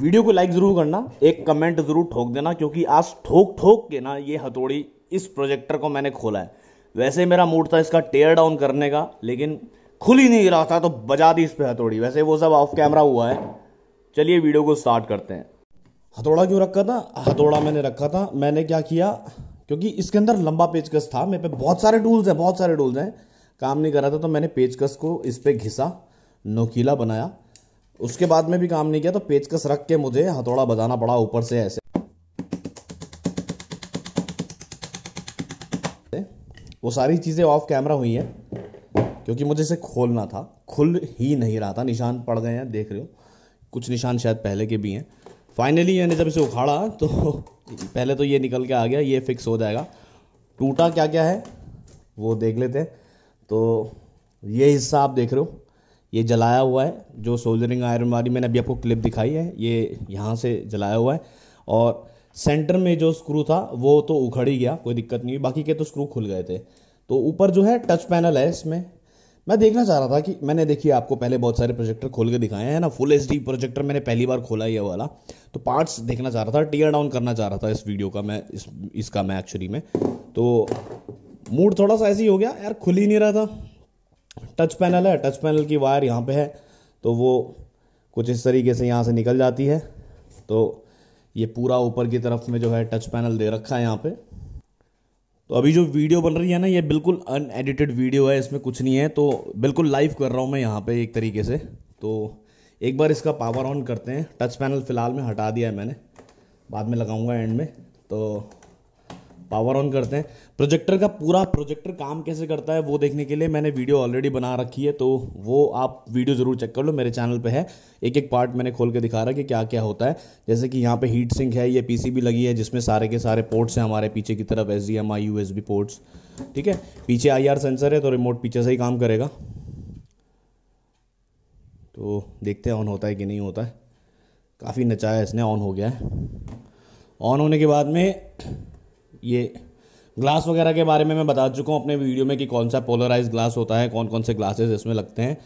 video को like ज़रूर करना एक कमेंट ज़रूर ठोक देना क्योंकि आज ठोक ठोक के ना ये हथौड़ी इस प्रोजेक्टर को मैंने खोला है वैसे मेरा मूड था इसका टेयर डाउन करने का लेकिन खुल ही नहीं रहा था तो बजा दी इस पर हथौड़ी वैसे वो सब ऑफ कैमरा हुआ है चलिए वीडियो को स्टार्ट करते हैं हथौड़ा क्यों रखा था हथौड़ा मैंने रखा था मैंने क्या किया क्योंकि इसके अंदर लंबा पेचकस था मेरे पे बहुत सारे टूल्स हैं बहुत सारे टूल्स हैं काम नहीं कर रहा था तो मैंने पेचकस को इस पर घिसा नोकीला बनाया उसके बाद में भी काम नहीं किया तो पेचकस रख के मुझे हथौड़ा बजाना पड़ा ऊपर से ऐसे वो सारी चीज़ें ऑफ कैमरा हुई हैं क्योंकि मुझे इसे खोलना था खुल ही नहीं रहा था निशान पड़ गए हैं देख रहे हो कुछ निशान शायद पहले के भी हैं फाइनली मैंने जब इसे उखाड़ा तो पहले तो ये निकल के आ गया ये फिक्स हो जाएगा टूटा क्या क्या है वो देख लेते हैं तो ये हिस्सा आप देख रहे हो ये जलाया हुआ है जो सोल्डरिंग आयरन वाली मैंने अभी आपको क्लिप दिखाई है ये यहाँ से जलाया हुआ है और सेंटर में जो स्क्रू था वो तो उखड़ ही गया कोई दिक्कत नहीं हुई बाकी के तो स्क्रू खुल गए थे तो ऊपर जो है टच पैनल है इसमें मैं देखना चाह रहा था कि मैंने देखिए आपको पहले बहुत सारे प्रोजेक्टर खोल के दिखाए हैं ना फुल एच प्रोजेक्टर मैंने पहली बार खोला ये वाला तो पार्ट्स देखना चाह रहा था टीयर डाउन करना चाह रहा था इस वीडियो का मैं इस इसका मैं एक्चुअली में तो मूड थोड़ा सा ऐसे ही हो गया यार खुल ही नहीं रहा था टच पैनल है टच पैनल की वायर यहाँ पे है तो वो कुछ इस तरीके से यहाँ से निकल जाती है तो ये पूरा ऊपर की तरफ में जो है टच पैनल दे रखा है यहाँ पे तो अभी जो वीडियो बन रही है ना ये बिल्कुल अनएडिटेड वीडियो है इसमें कुछ नहीं है तो बिल्कुल लाइव कर रहा हूँ मैं यहाँ पे एक तरीके से तो एक बार इसका पावर ऑन करते हैं टच पैनल फ़िलहाल में हटा दिया है मैंने बाद में लगाऊंगा एंड में तो पावर ऑन करते हैं प्रोजेक्टर का पूरा प्रोजेक्टर काम कैसे करता है वो देखने के लिए मैंने वीडियो ऑलरेडी बना रखी है तो वो आप वीडियो ज़रूर चेक कर लो मेरे चैनल पे है एक एक पार्ट मैंने खोल के दिखा रहा है कि क्या क्या होता है जैसे कि यहाँ पे हीट सिंक है ये पीसीबी लगी है जिसमें सारे के सारे पोर्ट्स हैं हमारे पीछे की तरफ S D M I U S B ports ठीक है पीछे आई आर सेंसर है तो रिमोट पीछे से ही काम करेगा तो देखते हैं ऑन होता है कि नहीं होता है काफ़ी नचाया इसने ऑन हो गया है ऑन होने के बाद में ये ग्लास वगैरह के बारे में मैं बता चुका हूँ अपने वीडियो में कि कौन सा पोलराइज ग्लास होता है कौन कौन से ग्लासेस इसमें लगते हैं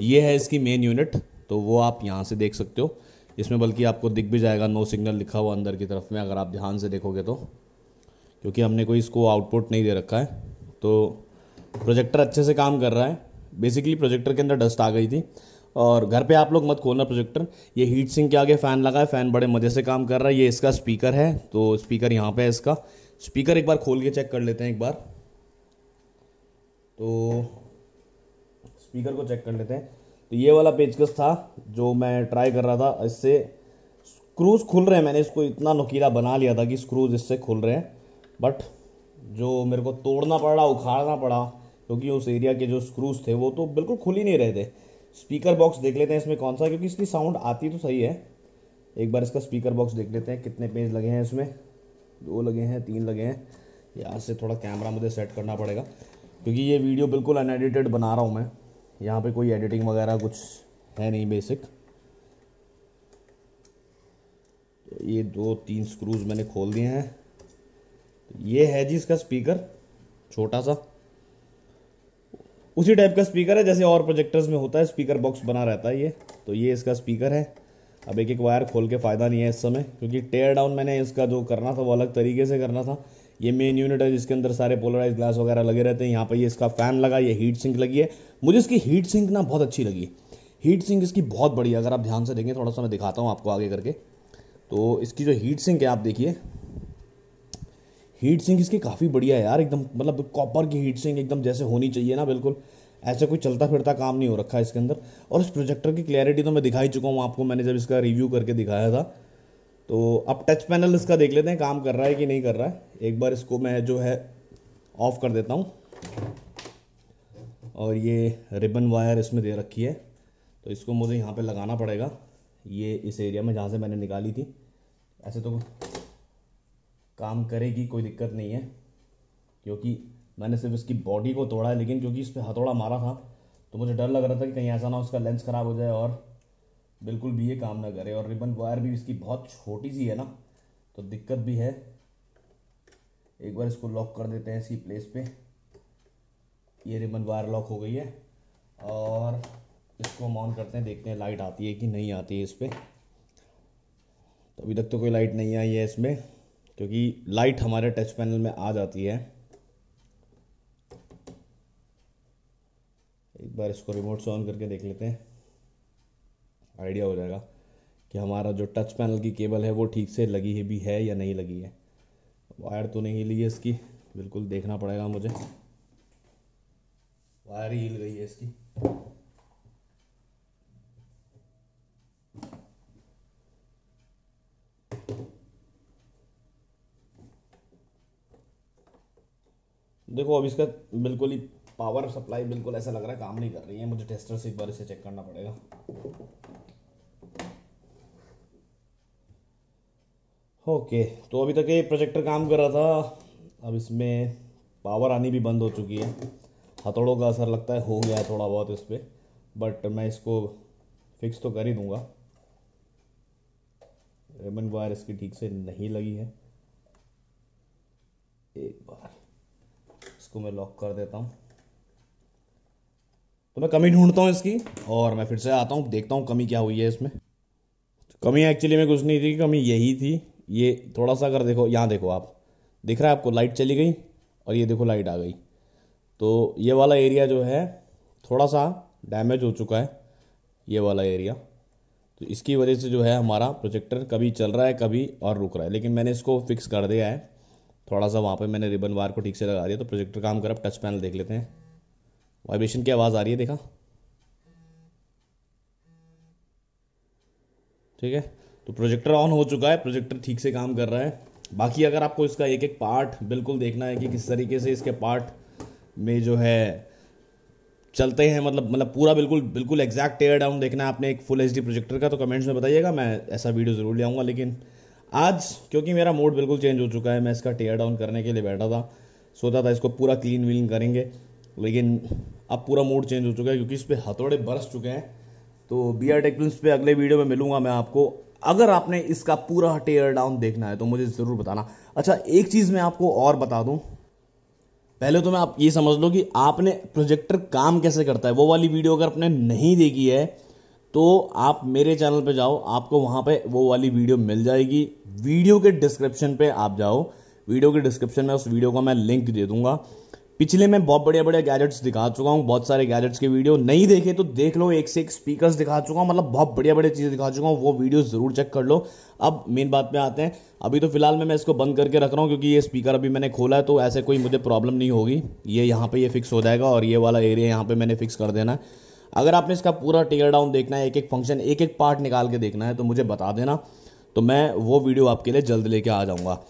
ये है इसकी मेन यूनिट तो वो आप यहाँ से देख सकते हो इसमें बल्कि आपको दिख भी जाएगा नो सिग्नल लिखा हुआ अंदर की तरफ में अगर आप ध्यान से देखोगे तो क्योंकि हमने कोई इसको आउटपुट नहीं दे रखा है तो प्रोजेक्टर अच्छे से काम कर रहा है बेसिकली प्रोजेक्टर के अंदर डस्ट आ गई थी और घर पे आप लोग मत खोलना प्रोजेक्टर ये हीट सिंक के आगे फ़ैन लगा है फ़ैन बड़े मज़े से काम कर रहा है ये इसका स्पीकर है तो स्पीकर यहाँ पे है इसका स्पीकर एक बार खोल के चेक कर लेते हैं एक बार तो स्पीकर को चेक कर लेते हैं तो ये वाला पेचकस था जो मैं ट्राई कर रहा था इससे स्क्रूज खुल रहे हैं मैंने इसको इतना नकीला बना लिया था कि स्क्रूज इससे खुल रहे हैं बट जो मेरे को तोड़ना पड़ा उखाड़ना पड़ा क्योंकि उस एरिया के जो स्क्रूज थे वो तो बिल्कुल खुल ही नहीं रहे थे स्पीकर बॉक्स देख लेते हैं इसमें कौन सा क्योंकि इसकी साउंड आती तो सही है एक बार इसका स्पीकर बॉक्स देख लेते हैं कितने पेज लगे हैं इसमें दो लगे हैं तीन लगे हैं यहाँ से थोड़ा कैमरा मुझे सेट करना पड़ेगा क्योंकि ये वीडियो बिल्कुल अनएडिटेड बना रहा हूँ मैं यहाँ पे कोई एडिटिंग वगैरह कुछ है नहीं बेसिक तो ये दो तीन स्क्रूज मैंने खोल दिए हैं तो ये है जी इसका स्पीकर छोटा सा उसी टाइप का स्पीकर है जैसे और प्रोजेक्टर्स में होता है स्पीकर बॉक्स बना रहता है ये तो ये इसका स्पीकर है अब एक एक वायर खोल के फ़ायदा नहीं है इस समय क्योंकि टेयर डाउन मैंने इसका जो करना था वो अलग तरीके से करना था ये मेन यूनिट है जिसके अंदर सारे पोलराइज ग्लास वगैरह लगे रहते हैं यहाँ पर ये इसका फ़ैन लगा ये हीट सिंक लगी है मुझे इसकी हीट सिंक ना बहुत अच्छी लगी हीट सिंक इसकी बहुत बढ़िया अगर आप ध्यान से देखें थोड़ा सा मैं दिखाता हूँ आपको आगे करके तो इसकी जो हीट सिंक है आप देखिए हीट सिंक इसकी काफ़ी बढ़िया है यार एकदम मतलब कॉपर की हीट सिंक एकदम जैसे होनी चाहिए ना बिल्कुल ऐसा कोई चलता फिरता काम नहीं हो रखा है इसके अंदर और इस प्रोजेक्टर की क्लैरिटी तो मैं दिखा ही चुका हूँ आपको मैंने जब इसका रिव्यू करके दिखाया था तो अब टच पैनल इसका देख लेते हैं काम कर रहा है कि नहीं कर रहा है एक बार इसको मैं जो है ऑफ कर देता हूँ और ये रिबन वायर इसमें दे रखी है तो इसको मुझे यहाँ पे लगाना पड़ेगा ये इस एरिया में जहाँ से मैंने निकाली थी ऐसे तो काम करेगी कोई दिक्कत नहीं है क्योंकि मैंने सिर्फ इसकी बॉडी को तोड़ा है लेकिन क्योंकि इस पर हथौड़ा मारा था तो मुझे डर लग रहा था कि कहीं ऐसा ना उसका लेंस ख़राब हो जाए और बिल्कुल भी ये काम ना करे और रिबन वायर भी इसकी बहुत छोटी सी है ना तो दिक्कत भी है एक बार इसको लॉक कर देते हैं इसी प्लेस पे ये रिबन वायर लॉक हो गई है और इसको हम ऑन करते हैं देखते हैं लाइट आती है कि नहीं आती है इस पर तो अभी तक तो कोई लाइट नहीं आई है इसमें क्योंकि लाइट हमारे टच पैनल में आ जाती है एक बार इसको रिमोट से ऑन करके देख लेते हैं आइडिया हो जाएगा कि हमारा जो टच पैनल की केबल है वो ठीक से लगी है भी है या नहीं लगी है वायर तो नहीं हिली है इसकी बिल्कुल देखना पड़ेगा मुझे वायर ही हिल गई है इसकी देखो अब इसका बिल्कुल ही पावर सप्लाई बिल्कुल ऐसा लग रहा है काम नहीं कर रही है मुझे टेस्टर से एक बार इसे चेक करना पड़ेगा ओके तो अभी तक ये प्रोजेक्टर काम कर रहा था अब इसमें पावर आनी भी बंद हो चुकी है हथौड़ों का असर लगता है हो गया है थोड़ा बहुत इस पर बट मैं इसको फिक्स तो कर ही दूंगा रेमन वायर इसकी ठीक से नहीं लगी है एक बार इसको मैं लॉक कर देता हूँ तो मैं कमी ढूंढता हूँ इसकी और मैं फिर से आता हूँ देखता हूँ कमी क्या हुई है इसमें कमी एक्चुअली में कुछ नहीं थी कमी यही थी ये थोड़ा सा अगर देखो यहाँ देखो आप दिख रहा है आपको लाइट चली गई और ये देखो लाइट आ गई तो ये वाला एरिया जो है थोड़ा सा डैमेज हो चुका है ये वाला एरिया तो इसकी वजह से जो है हमारा प्रोजेक्टर कभी चल रहा है कभी और रुक रहा है लेकिन मैंने इसको फिक्स कर दिया है थोड़ा सा वहाँ पे मैंने रिबन वायर को ठीक से लगा दिया तो प्रोजेक्टर काम कर अब टच पैनल देख लेते हैं वाइब्रेशन की आवाज़ आ रही है देखा ठीक है तो प्रोजेक्टर ऑन हो चुका है प्रोजेक्टर ठीक से काम कर रहा है बाकी अगर आपको इसका एक एक पार्ट बिल्कुल देखना है कि किस तरीके से इसके पार्ट में जो है चलते हैं मतलब मतलब पूरा बिल्कुल बिल्कुल एग्जैक्ट टेयर डाउन देखना है आपने एक फुल एच प्रोजेक्टर का तो कमेंट्स में बताइएगा मैं ऐसा वीडियो ज़रूर ले आऊँगा लेकिन आज क्योंकि मेरा मूड बिल्कुल चेंज हो चुका है मैं इसका टेयर डाउन करने के लिए बैठा था सोचा था इसको पूरा क्लीन वीन करेंगे लेकिन अब पूरा मूड चेंज हो चुका है क्योंकि इस पर हथौड़े बरस चुके हैं तो बी आर टेक पे अगले वीडियो में मिलूंगा मैं आपको अगर आपने इसका पूरा टेयर डाउन देखना है तो मुझे ज़रूर बताना अच्छा एक चीज़ मैं आपको और बता दूँ पहले तो मैं आप ये समझ लो कि आपने प्रोजेक्टर काम कैसे करता है वो वाली वीडियो अगर आपने नहीं देखी है तो आप मेरे चैनल पे जाओ आपको वहाँ पे वो वाली वीडियो मिल जाएगी वीडियो के डिस्क्रिप्शन पे आप जाओ वीडियो के डिस्क्रिप्शन में उस वीडियो का मैं लिंक दे दूंगा पिछले मैं बहुत बढ़िया बढ़िया गैजेट्स दिखा चुका हूँ बहुत सारे गैजेट्स के वीडियो नहीं देखे तो देख लो एक से एक स्पीकर्स दिखा चुका हूँ मतलब बहुत बढ़िया बढ़िया चीज़ें दिखा चुका हूँ वो वीडियो ज़रूर चेक कर लो अब मेन बात में आते हैं अभी तो फिलहाल मैं मैं इसको बंद करके रख रहा हूँ क्योंकि ये स्पीकर अभी मैंने खोला है तो ऐसे कोई मुझे प्रॉब्लम नहीं होगी ये यहाँ पर ये फिक्स हो जाएगा और ये वाला एरिया यहाँ पर मैंने फिक्स कर देना है अगर आपने इसका पूरा टेयर डाउन देखना है एक एक फंक्शन एक एक पार्ट निकाल के देखना है तो मुझे बता देना तो मैं वो वीडियो आपके लिए जल्द लेके आ जाऊँगा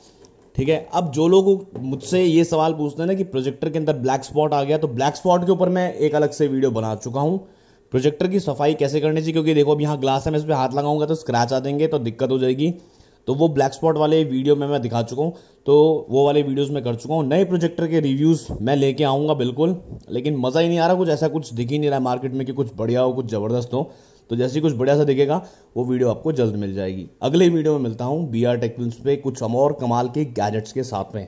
ठीक है अब जो लोग मुझसे ये सवाल पूछते हैं ना कि प्रोजेक्टर के अंदर ब्लैक स्पॉट आ गया तो ब्लैक स्पॉट के ऊपर मैं एक अलग से वीडियो बना चुका हूँ प्रोजेक्टर की सफाई कैसे करनी चाहिए क्योंकि देखो अब यहाँ ग्लास है मैं इस पर हाथ लगाऊंगा तो स्क्रैच आ देंगे तो दिक्कत हो जाएगी तो वो ब्लैक स्पॉट वाले वीडियो में मैं दिखा चुका हूँ तो वो वाले वीडियोस में कर चुका हूँ नए प्रोजेक्टर के रिव्यूज़ मैं लेके आऊँगा बिल्कुल लेकिन मज़ा ही नहीं आ रहा कुछ ऐसा कुछ दिख ही नहीं रहा मार्केट में कि कुछ बढ़िया हो कुछ ज़बरदस्त हो तो जैसे कुछ बढ़िया सा दिखेगा वो वीडियो आपको जल्द मिल जाएगी अगले वीडियो में मिलता हूँ बी आर टेक्निक्स पे कुछ और कमाल के गैजेट्स के साथ में